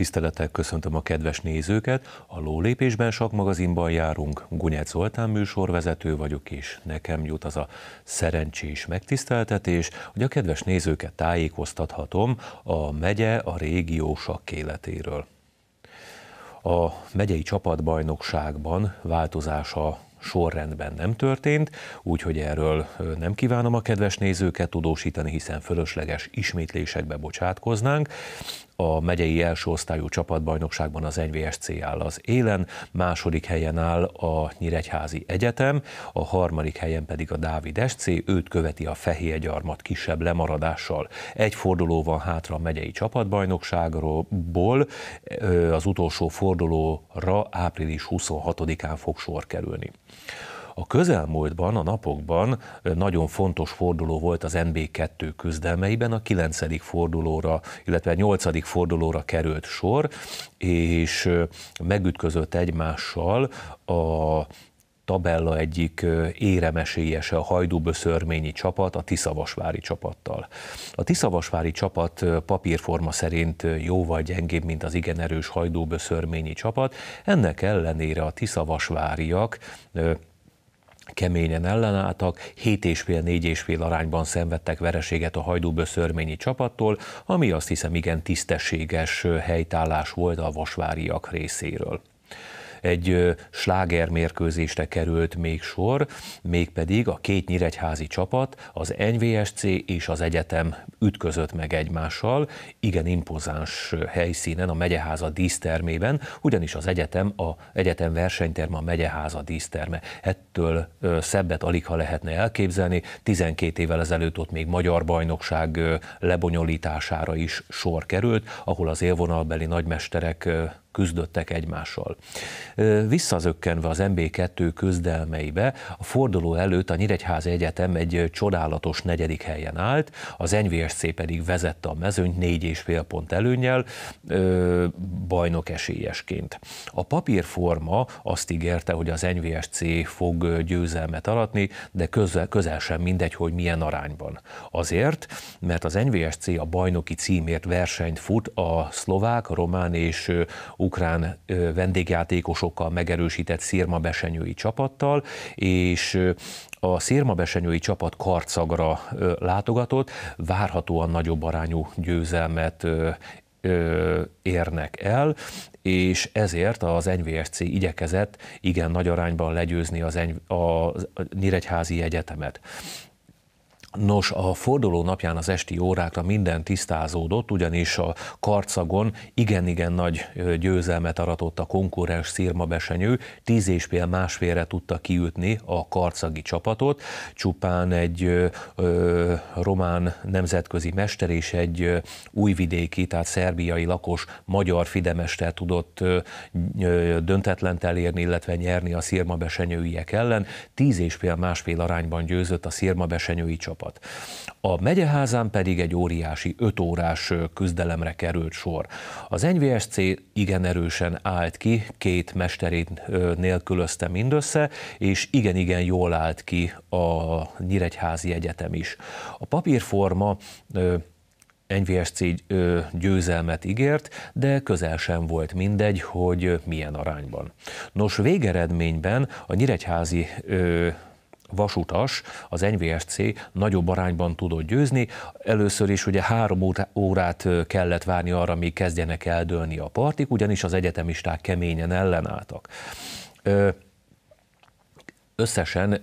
Tisztelettel köszöntöm a kedves nézőket, a Lólépésben Sakmagazinban járunk. Gunyát Zoltán műsorvezető vagyok, és nekem jut az a szerencsés megtiszteltetés, hogy a kedves nézőket tájékoztathatom a megye a régió sakkéletéről. A megyei csapatbajnokságban változása sorrendben nem történt, úgyhogy erről nem kívánom a kedves nézőket tudósítani, hiszen fölösleges ismétlésekbe bocsátkoznánk a megyei első osztályú csapatbajnokságban az NVSC áll az élen, második helyen áll a Nyíregyházi Egyetem, a harmadik helyen pedig a Dávid SC, őt követi a Fehérgyarmat kisebb lemaradással. Egy forduló van hátra a megyei csapatbajnokságról, az utolsó fordulóra április 26-án fog sor kerülni. A közelmúltban, a napokban nagyon fontos forduló volt az NB2 küzdelmeiben, a 9. fordulóra, illetve 8. fordulóra került sor, és megütközött egymással a tabella egyik éremesélyese a hajdúböszörményi csapat a Tiszavasvári csapattal. A Tiszavasvári csapat papírforma szerint jóval gyengébb, mint az igen erős hajdúböszörményi csapat, ennek ellenére a tiszavasváriak keményen ellenálltak, 7,5-4,5 arányban szenvedtek vereséget a hajdúböszörményi csapattól, ami azt hiszem igen tisztességes helytállás volt a vasváriak részéről egy mérkőzésre került még sor, mégpedig a két nyíregyházi csapat, az NVSC és az egyetem ütközött meg egymással, igen impozáns helyszínen, a megyeháza dísztermében, ugyanis az egyetem, a egyetem versenyterme a megyeháza díszterme. Ettől szebbet alig, ha lehetne elképzelni, 12 évvel ezelőtt ott még magyar bajnokság lebonyolítására is sor került, ahol az élvonalbeli nagymesterek küzdöttek egymással. Visszazökkenve az MB2 közdelmeibe, a forduló előtt a Nyíregyházi Egyetem egy csodálatos negyedik helyen állt, az NVSC pedig vezette a mezőnyt négy és fél pont előnyel, bajnok esélyesként. A papírforma azt ígérte, hogy az NVSC fog győzelmet aratni, de közel, közel sem mindegy, hogy milyen arányban. Azért, mert az NVSC a bajnoki címért versenyt fut a szlovák, román és ukrán vendégjátékosokkal megerősített szérmabesenyői csapattal, és a szérmabesenyői csapat karcagra látogatott, várhatóan nagyobb arányú győzelmet érnek el, és ezért az NVSC igyekezett igen nagy arányban legyőzni az, a Nyíregyházi Egyetemet. Nos, a forduló napján az esti órákra minden tisztázódott, ugyanis a karcagon igen-igen nagy győzelmet aratott a konkurens Besenyő, tíz és fél másfélre tudta kiütni a karcagi csapatot, csupán egy ö, ö, román nemzetközi mester és egy ö, újvidéki, tehát szerbiai lakos magyar fidemester tudott ö, ö, döntetlent elérni, illetve nyerni a szirmabesenyőiek ellen, tíz és fél másfél arányban győzött a Besenyői csapat csapat. A megyeházán pedig egy óriási ötórás küzdelemre került sor. Az NVSC igen erősen állt ki, két mesterét nélkülözte mindössze, és igen-igen jól állt ki a Nyíregyházi Egyetem is. A papírforma NVSC győzelmet ígért, de közel sem volt mindegy, hogy milyen arányban. Nos, végeredményben a Nyíregyházi vasutas, az NVSC nagyobb arányban tudott győzni. Először is ugye három órát kellett várni arra, míg kezdjenek eldőlni a partik, ugyanis az egyetemisták keményen ellenálltak. Összesen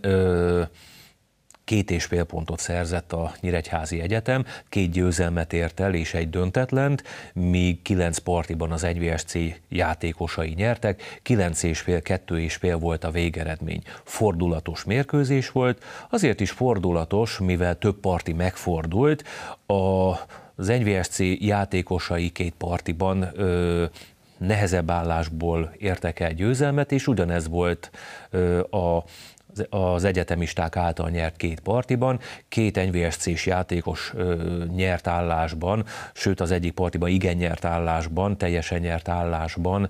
Két és fél pontot szerzett a Nyíregyházi Egyetem, két győzelmet ért el és egy döntetlent, míg kilenc partiban az 1 játékosai nyertek, kilenc és fél, kettő és fél volt a végeredmény. Fordulatos mérkőzés volt, azért is fordulatos, mivel több parti megfordult, a az 1VSC játékosai két partiban ö, nehezebb állásból értek el győzelmet, és ugyanez volt ö, a az egyetemisták által nyert két partiban, két NVSC-s játékos nyert állásban, sőt az egyik partiban igen nyert állásban, teljesen nyert állásban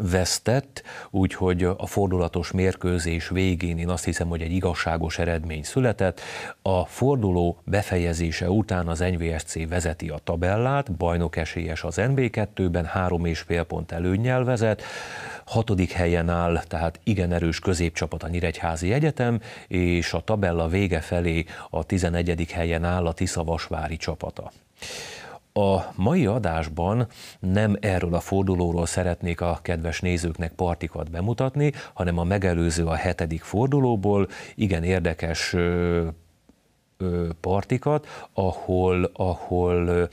vesztett, úgyhogy a fordulatos mérkőzés végén én azt hiszem, hogy egy igazságos eredmény született. A forduló befejezése után az NVSC vezeti a tabellát, bajnok esélyes az NB2-ben, három és fél pont előnyel vezet, hatodik helyen áll, tehát igen erős középcsapat a Nyíregyházi Egyetem, és a tabella vége felé a 11. helyen áll a Tiszavasvári csapata. A mai adásban nem erről a fordulóról szeretnék a kedves nézőknek partikat bemutatni, hanem a megelőző a hetedik fordulóból, igen érdekes partikat, ahol, ahol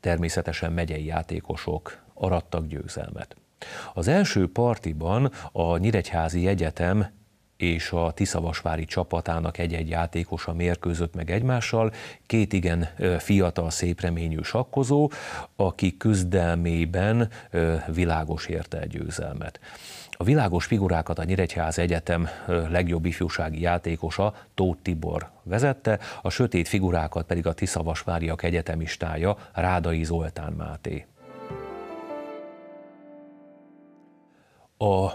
természetesen megyei játékosok arattak győzelmet. Az első partiban a Nyíregyházi Egyetem és a Tiszavasvári csapatának egy-egy játékosa mérkőzött meg egymással. Két igen fiatal, szépreményű sakkozó, aki küzdelmében világos érte egy győzelmet. A világos figurákat a Nyíregyház Egyetem legjobb ifjúsági játékosa Tóth Tibor vezette, a sötét figurákat pedig a Tiszavasváriak egyetemistája Rádai Zoltán Máté. A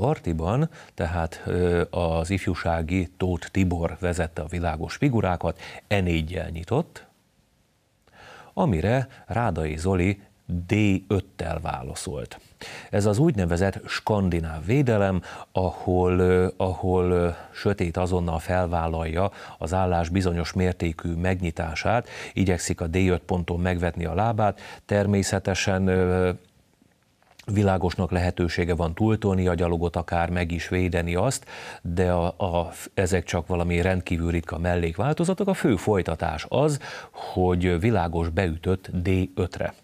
partiban, tehát az ifjúsági Tóth Tibor vezette a világos figurákat, e nyitott, amire Rádai Zoli D5-tel válaszolt. Ez az úgynevezett skandináv védelem, ahol, ahol sötét azonnal felvállalja az állás bizonyos mértékű megnyitását, igyekszik a D5 ponton megvetni a lábát, természetesen világosnak lehetősége van túltolni a gyalogot, akár meg is védeni azt, de a, a, ezek csak valami rendkívül ritka mellékváltozatok. A fő folytatás az, hogy világos beütött D5-re.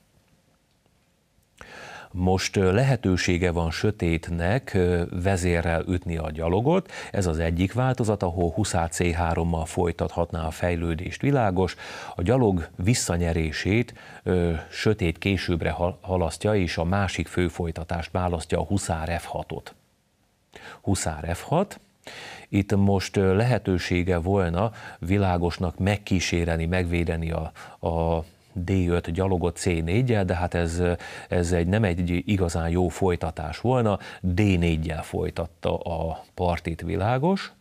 Most lehetősége van sötétnek vezérrel ütni a gyalogot, ez az egyik változat, ahol Huszá C3-mal folytathatná a fejlődést világos, a gyalog visszanyerését ö, sötét későbbre halasztja, és a másik fő folytatást választja a Huszár F6-ot. Huszár F6, itt most lehetősége volna világosnak megkíséreni, megvédeni a, a D5 gyalogot C4-jel, de hát ez, ez egy, nem egy igazán jó folytatás volna, D4-jel folytatta a partit világos,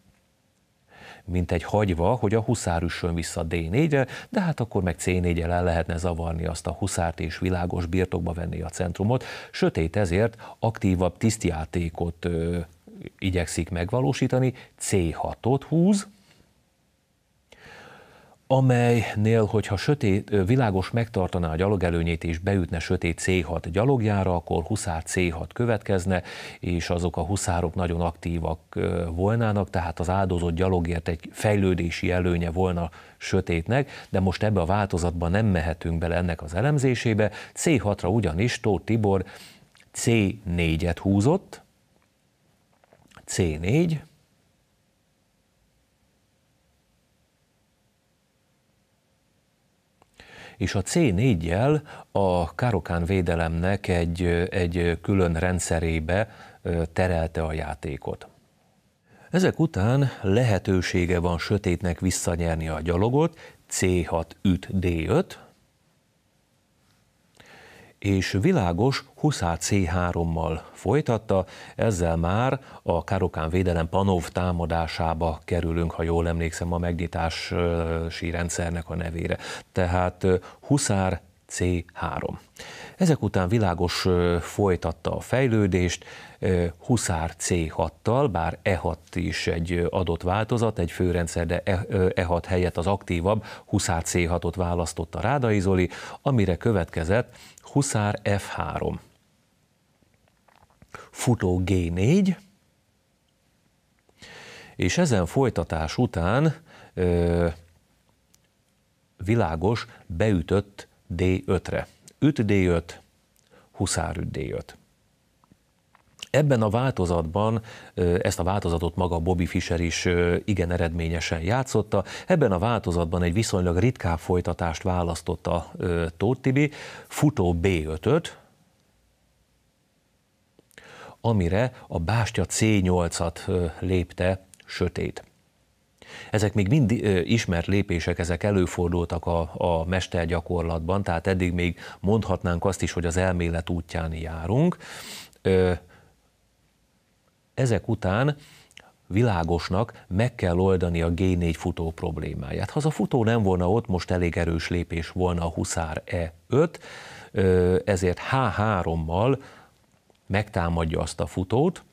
mint egy hagyva, hogy a huszár üssön vissza D4-re, de hát akkor meg C4-el el lehetne zavarni azt a huszárt és világos birtokba venni a centrumot, sötét ezért aktívabb tisztjátékot ö, igyekszik megvalósítani, C6-ot húz, amelynél, hogyha sötét, világos megtartaná a gyalogelőnyét és beütne sötét C6 gyalogjára, akkor huszár C6 következne, és azok a huszárok nagyon aktívak volnának, tehát az áldozott gyalogért egy fejlődési előnye volna sötétnek, de most ebbe a változatban nem mehetünk bele ennek az elemzésébe. C6-ra ugyanis Tóth Tibor C4-et húzott, C4, és a C4-jel a károkán védelemnek egy, egy külön rendszerébe terelte a játékot. Ezek után lehetősége van sötétnek visszanyerni a gyalogot, C6 üt D5, és világos Huszá C3-mal folytatta, ezzel már a Karokán védelem Panov támadásába kerülünk, ha jól emlékszem, a megnyitási rendszernek a nevére. Tehát Huszár C3. Ezek után világos folytatta a fejlődést Huszár C6-tal, bár E6 is egy adott változat, egy főrendszer, de E6 e helyett az aktívabb Huszár C6-ot választotta Rádai Zoli, amire következett Huszár F3. Futó G4, és ezen folytatás után ö, világos beütött D5-re. Üt D5, huszárüt D5. Ebben a változatban, ezt a változatot maga Bobby Fischer is igen eredményesen játszotta, ebben a változatban egy viszonylag ritkább folytatást választotta Tóth Tibi, futó B5-öt, amire a bástya C8-at lépte sötét. Ezek még mind ismert lépések, ezek előfordultak a, a mestergyakorlatban, tehát eddig még mondhatnánk azt is, hogy az elmélet útján járunk. Ezek után világosnak meg kell oldani a G4 futó problémáját. Ha az a futó nem volna ott, most elég erős lépés volna a Huszár E5, ezért H3-mal megtámadja azt a futót,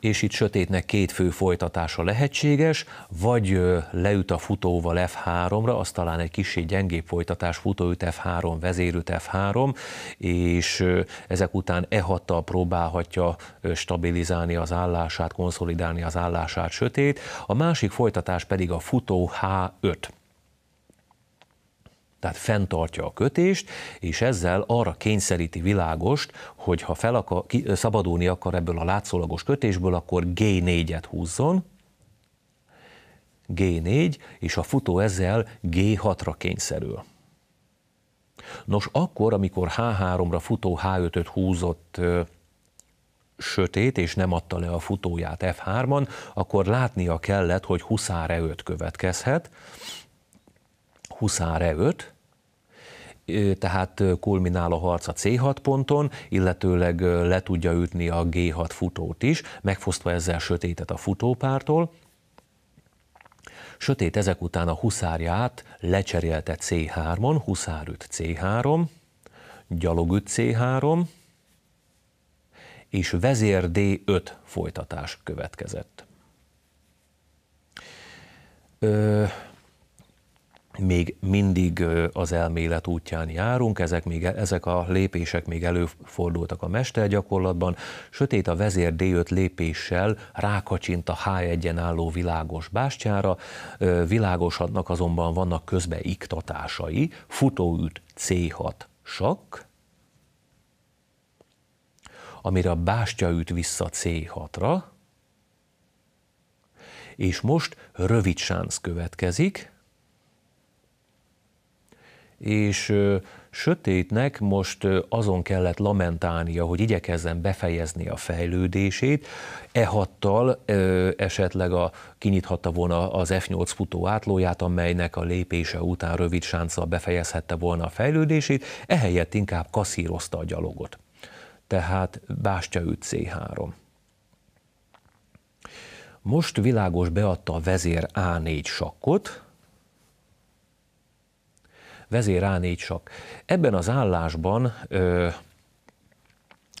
és itt sötétnek két fő folytatása lehetséges, vagy leüt a futóval F3-ra, az talán egy kicsi gyengébb folytatás, futóüt F3, vezérüt F3, és ezek után E6-tal próbálhatja stabilizálni az állását, konszolidálni az állását sötét, a másik folytatás pedig a futó H5. Tehát fenntartja a kötést, és ezzel arra kényszeríti világost, hogy ha fel akar, ki, szabadulni akar ebből a látszólagos kötésből, akkor G4-et húzzon, G4, és a futó ezzel G6-ra kényszerül. Nos, akkor, amikor H3-ra futó H5-öt húzott ö, sötét, és nem adta le a futóját f 3 on akkor látnia kellett, hogy huszár E5 következhet, e tehát kulminál a harc a C6 ponton, illetőleg le tudja ütni a G6 futót is, megfosztva ezzel sötétet a futópártól. Sötét ezek után a huszárját lecserélte C3-on, üt C3, gyalog üt C3, és vezér D5 folytatás következett. Ö, még mindig az elmélet útján járunk, ezek, még, e, ezek a lépések még előfordultak a mestergyakorlatban. Sötét a vezér D5 lépéssel rákacsint a H1-en álló világos bástyára, világosatnak azonban vannak közbe iktatásai, futóüt C6 sakk, amire a bástya üt vissza C6-ra, és most rövid sánc következik, és sötétnek most azon kellett lamentálnia, hogy igyekezzen befejezni a fejlődését, ehattal esetleg a, kinyithatta volna az F8 futó átlóját, amelynek a lépése után rövid sánccal befejezhette volna a fejlődését, ehelyett inkább kaszírozta a gyalogot. Tehát Bástya C3. Most világos beadta a vezér A4 sakkot, vezér A4 sak. Ebben az állásban ö,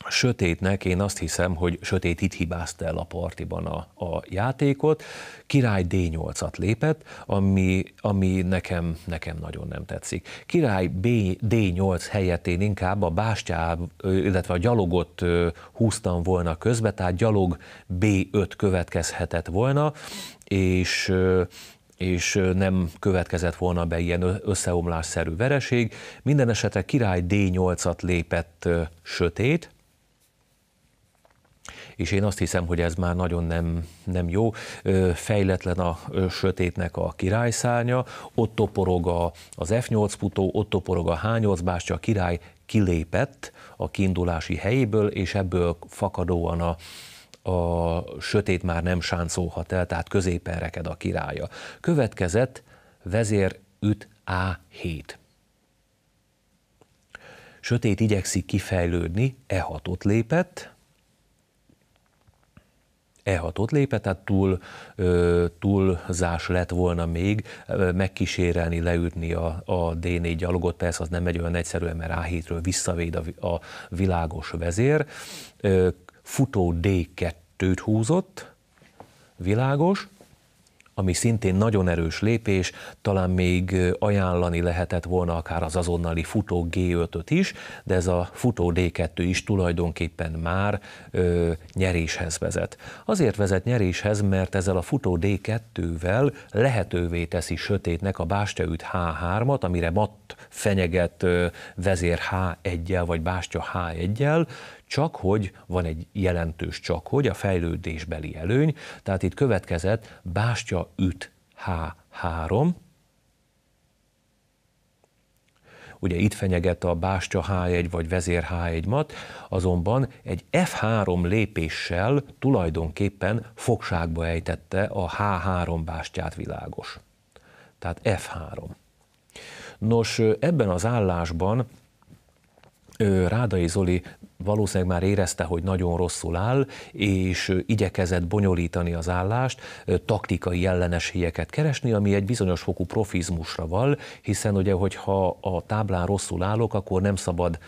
sötétnek én azt hiszem, hogy sötét itt hibázta el a partiban a, a játékot. Király D8-at lépett, ami, ami nekem, nekem nagyon nem tetszik. Király B, D8 helyett én inkább a bástyá, illetve a gyalogot húztam volna közbe, tehát gyalog B5 következhetett volna, és és nem következett volna be ilyen összeomlásszerű vereség. Minden esetre király D8-at lépett sötét, és én azt hiszem, hogy ez már nagyon nem, nem jó. Fejletlen a sötétnek a királyszárnya, ott toporog a, az F8 putó, ott toporog a H8 bástya, a király kilépett a kiindulási helyéből, és ebből fakadóan a, a sötét már nem sáncolhat el, tehát középen reked a királya. Következett vezér üt A7. Sötét igyekszik kifejlődni, E6-ot lépett, E6-ot lépett, tehát túl, túlzás lett volna még megkísérelni, leütni a, a D4 gyalogot, persze az nem megy olyan egyszerűen, mert A7-ről visszavéd a, a világos vezér futó D2-t húzott, világos, ami szintén nagyon erős lépés, talán még ajánlani lehetett volna akár az azonnali futó G5-öt is, de ez a futó D2 is tulajdonképpen már ö, nyeréshez vezet. Azért vezet nyeréshez, mert ezzel a futó D2-vel lehetővé teszi sötétnek a bástyaüt H3-at, amire matt fenyeget ö, vezér H1-jel vagy bástya H1-jel, csak hogy van egy jelentős csak hogy, a fejlődésbeli előny, tehát itt következett bástya üt H3, ugye itt fenyeget a bástya H1 vagy vezér H1 mat, azonban egy F3 lépéssel tulajdonképpen fogságba ejtette a H3 bástyát világos. Tehát F3. Nos, ebben az állásban Rádai Zoli valószínűleg már érezte, hogy nagyon rosszul áll, és igyekezett bonyolítani az állást, taktikai ellenességeket keresni, ami egy bizonyos fokú profizmusra val, hiszen ugye, hogyha a táblán rosszul állok, akkor nem szabad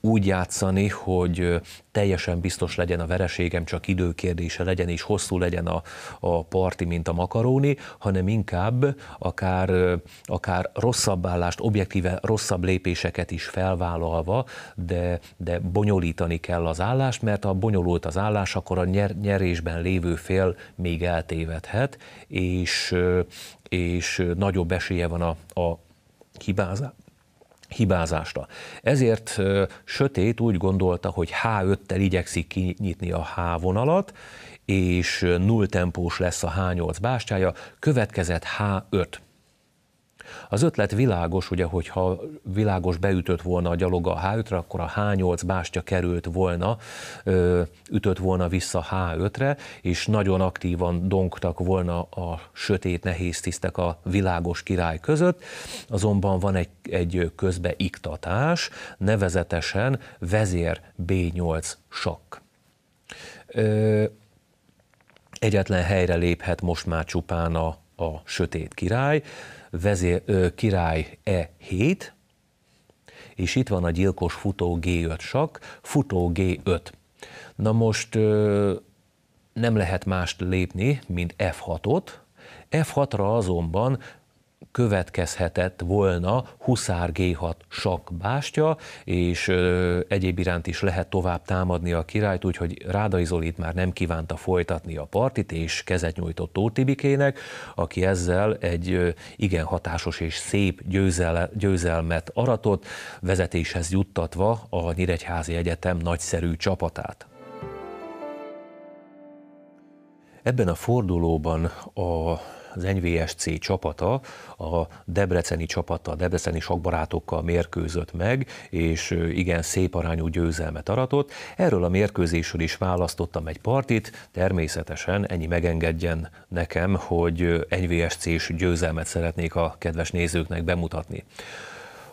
úgy játszani, hogy teljesen biztos legyen a vereségem, csak időkérdése legyen, és hosszú legyen a, a parti, mint a makaróni, hanem inkább akár, akár rosszabb állást, objektíve rosszabb lépéseket is felvállalva, de, de bonyolítani kell az állást, mert ha bonyolult az állás, akkor a nyer, nyerésben lévő fél még eltévedhet, és, és nagyobb esélye van a, a hibázás hibázásra. Ezért Sötét úgy gondolta, hogy H5-tel igyekszik kinyitni a H vonalat, és nulltempós lesz a H8 bástyája, következett H5. Az ötlet világos, ugye, hogyha világos beütött volna a gyaloga a H5-re, akkor a H8 bástya került volna, ütött volna vissza H5-re, és nagyon aktívan donktak volna a sötét nehéz tisztek a világos király között, azonban van egy, egy közbeiktatás, nevezetesen vezér B8 sok. Egyetlen helyre léphet most már csupán a, a sötét király, vezér, ö, király E7, és itt van a gyilkos futó G5 sak, futó G5. Na most ö, nem lehet mást lépni, mint F6-ot, F6-ra azonban következhetett volna Huszár G6 sakbástya, és ö, egyéb iránt is lehet tovább támadni a királyt, úgyhogy Ráda Izolit már nem kívánta folytatni a partit, és kezet nyújtott Tótibikének, aki ezzel egy ö, igen hatásos és szép győzel, győzelmet aratott, vezetéshez juttatva a Nyíregyházi Egyetem nagyszerű csapatát. Ebben a fordulóban a az NVSC csapata a debreceni csapata, a debreceni sakbarátokkal mérkőzött meg, és igen szép arányú győzelmet aratott. Erről a mérkőzésről is választottam egy partit, természetesen ennyi megengedjen nekem, hogy NVSC-s győzelmet szeretnék a kedves nézőknek bemutatni.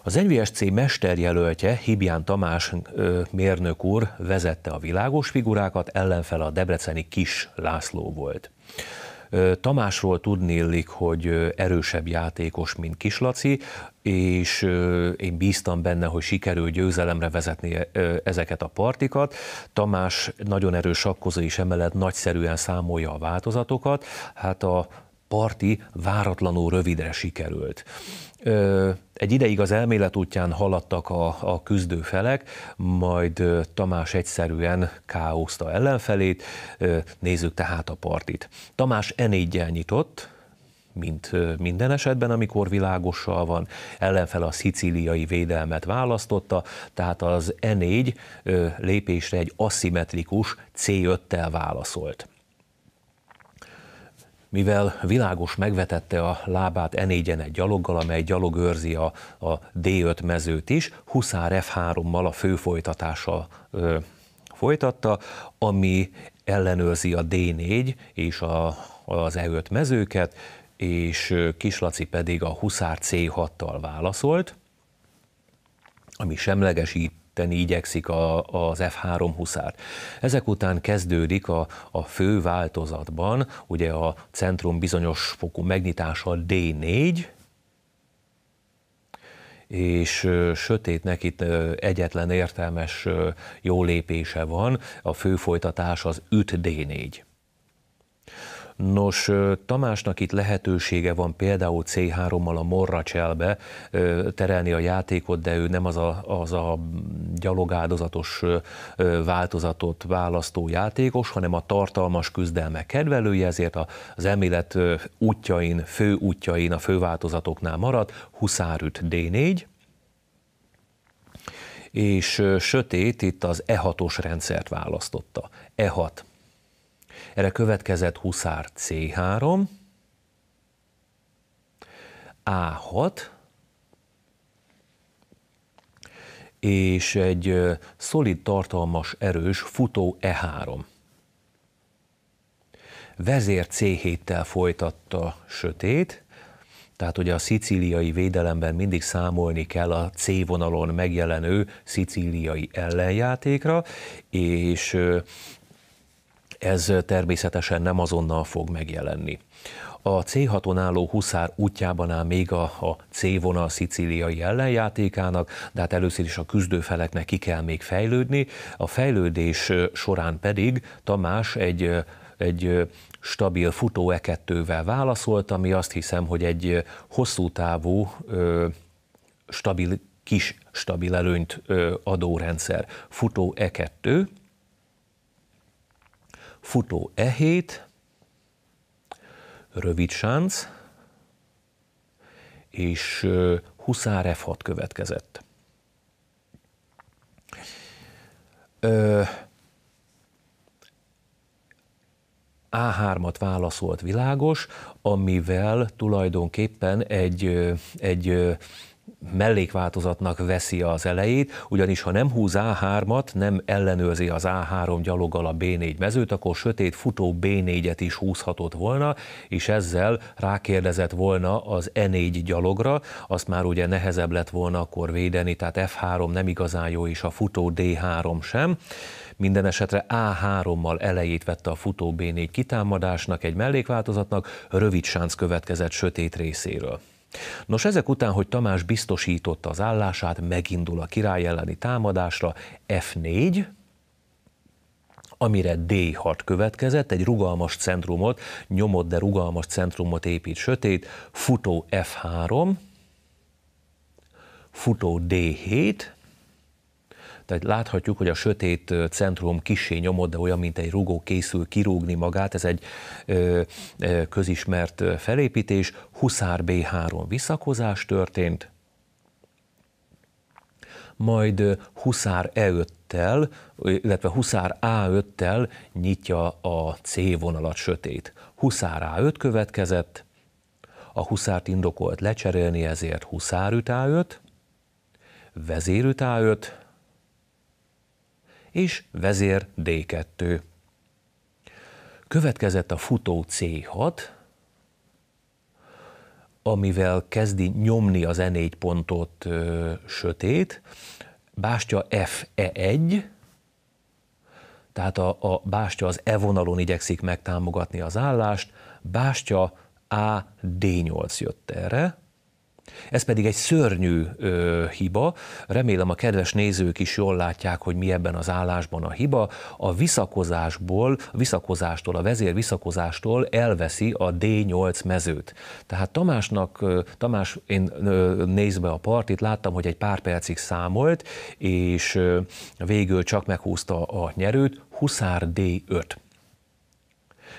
Az NVSC mesterjelöltje Hibján Tamás ö, mérnök úr vezette a világos figurákat, ellenfele a debreceni Kis László volt. Tamásról tudnélik, hogy erősebb játékos, mint Kislaci, és én bíztam benne, hogy sikerül győzelemre vezetni ezeket a partikat. Tamás nagyon erős sakkozó is emellett nagyszerűen számolja a változatokat. Hát a parti váratlanul rövidre sikerült. Egy ideig az elmélet útján haladtak a, a küzdő felek, majd Tamás egyszerűen káoszta ellenfelét, nézzük tehát a partit. Tamás e nyitott, mint minden esetben, amikor világossal van. Ellenfele a szicíliai védelmet választotta, tehát az E4 lépésre egy aszimmetrikus C5-tel válaszolt mivel világos megvetette a lábát e 4 egy gyaloggal, amely gyalog őrzi a, a D5 mezőt is, Huszár F3-mal a fő folytatása ö, folytatta, ami ellenőrzi a D4 és a, az E5 mezőket, és Kislaci pedig a Huszár C6-tal válaszolt, ami semlegesít tenni igyekszik a, az F3 huszár. Ezek után kezdődik a, a fő változatban, ugye a centrum bizonyos fokú megnyitása D4, és sötétnek itt egyetlen értelmes jó lépése van, a fő folytatás az 5 D4. Nos, Tamásnak itt lehetősége van például C3-mal a Morracselbe terelni a játékot, de ő nem az a, az a gyalogáldozatos változatot választó játékos, hanem a tartalmas küzdelme kedvelője, ezért az elmélet útjain, fő útjain, a főváltozatoknál marad, Huszárüt D4, és sötét itt az E6-os rendszert választotta. E6 erre következett Huszár C3, A6, és egy szolid, tartalmas, erős futó E3. Vezér C7-tel folytatta sötét, tehát ugye a szicíliai védelemben mindig számolni kell a C vonalon megjelenő szicíliai ellenjátékra, és ez természetesen nem azonnal fog megjelenni. A C6-on álló Huszár útjában áll még a, a C-vonal szicíliai ellenjátékának, de hát először is a küzdőfeleknek ki kell még fejlődni. A fejlődés során pedig Tamás egy egy stabil futó E2-vel válaszolt, ami azt hiszem, hogy egy hosszú távú, stabil, kis stabil előnyt adó rendszer. Futó E2, futó E7, rövid sánc, és Huszár F6 következett. Ö, A3-at válaszolt világos, amivel tulajdonképpen egy, egy mellékváltozatnak veszi az elejét, ugyanis ha nem húz A3-at, nem ellenőrzi az A3 gyaloggal a B4 mezőt, akkor sötét futó B4-et is húzhatott volna, és ezzel rákérdezett volna az E4 gyalogra, azt már ugye nehezebb lett volna akkor védeni, tehát F3 nem igazán jó, és a futó D3 sem. Minden esetre A3-mal elejét vette a futó B4 kitámadásnak, egy mellékváltozatnak, rövid sánc következett sötét részéről. Nos, ezek után, hogy Tamás biztosította az állását, megindul a király elleni támadásra F4, amire D6 következett, egy rugalmas centrumot, nyomott, de rugalmas centrumot épít sötét, futó F3, futó D7, tehát láthatjuk, hogy a sötét centrum kisé nyomod, de olyan, mint egy rugó készül kirúgni magát, ez egy közismert felépítés. Huszár B3 visszakozás történt, majd Huszár E5-tel, illetve Huszár A5-tel nyitja a C vonalat sötét. Huszár A5 következett, a huszárt indokolt lecserélni, ezért huszár A5, vezérüt A5, és vezér D2. Következett a futó C6, amivel kezdi nyomni az E4 pontot ö, sötét, bástya FE1, tehát a, a bástya az E vonalon igyekszik megtámogatni az állást, bástya A D8 jött erre, ez pedig egy szörnyű ö, hiba. Remélem a kedves nézők is jól látják, hogy mi ebben az állásban a hiba. A visszakozásból, a visszakozástól, a vezér visszakozástól elveszi a D8 mezőt. Tehát Tamásnak, Tamás, én nézve a partit, láttam, hogy egy pár percig számolt, és végül csak meghúzta a nyerőt, Huszár D5.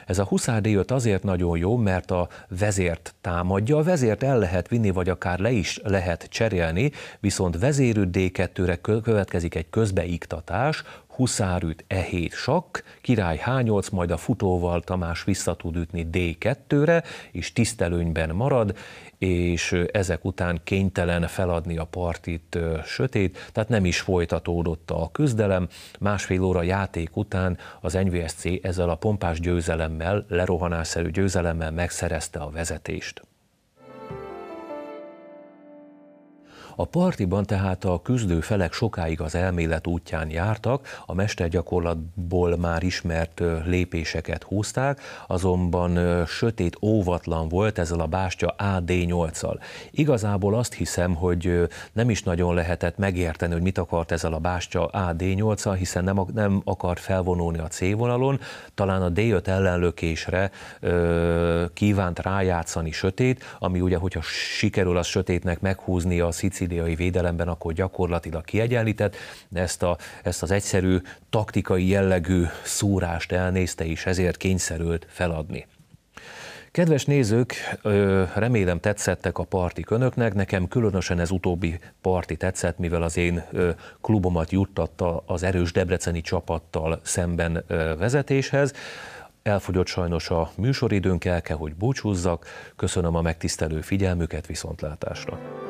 Ez a huszár azért nagyon jó, mert a vezért támadja, a vezért el lehet vinni, vagy akár le is lehet cserélni, viszont vezérű D2-re következik egy közbeiktatás, huszárüt E7 sakk, király H8, majd a futóval Tamás vissza tud ütni D2-re, és tisztelőnyben marad, és ezek után kénytelen feladni a partit sötét, tehát nem is folytatódott a küzdelem. Másfél óra játék után az NVSC ezzel a pompás győzelemmel, lerohanásszerű győzelemmel megszerezte a vezetést. A partiban tehát a küzdő felek sokáig az elmélet útján jártak, a mestergyakorlatból már ismert lépéseket húzták, azonban sötét óvatlan volt ezzel a bástya AD8-al. Igazából azt hiszem, hogy nem is nagyon lehetett megérteni, hogy mit akart ezzel a bástya AD8-al, hiszen nem, nem akart felvonulni a C-vonalon, talán a D5 ellenlökésre ö, kívánt rájátszani sötét, ami ugye, hogyha sikerül a sötétnek meghúzni a Szicil médiai védelemben akkor gyakorlatilag kiegyenlített, de ezt, a, ezt az egyszerű taktikai jellegű szúrást elnézte, és ezért kényszerült feladni. Kedves nézők, remélem tetszettek a parti önöknek, nekem különösen ez utóbbi parti tetszett, mivel az én klubomat juttatta az erős debreceni csapattal szemben vezetéshez. Elfogyott sajnos a műsoridőnk, el kell, hogy búcsúzzak. Köszönöm a megtisztelő figyelmüket, viszontlátásra!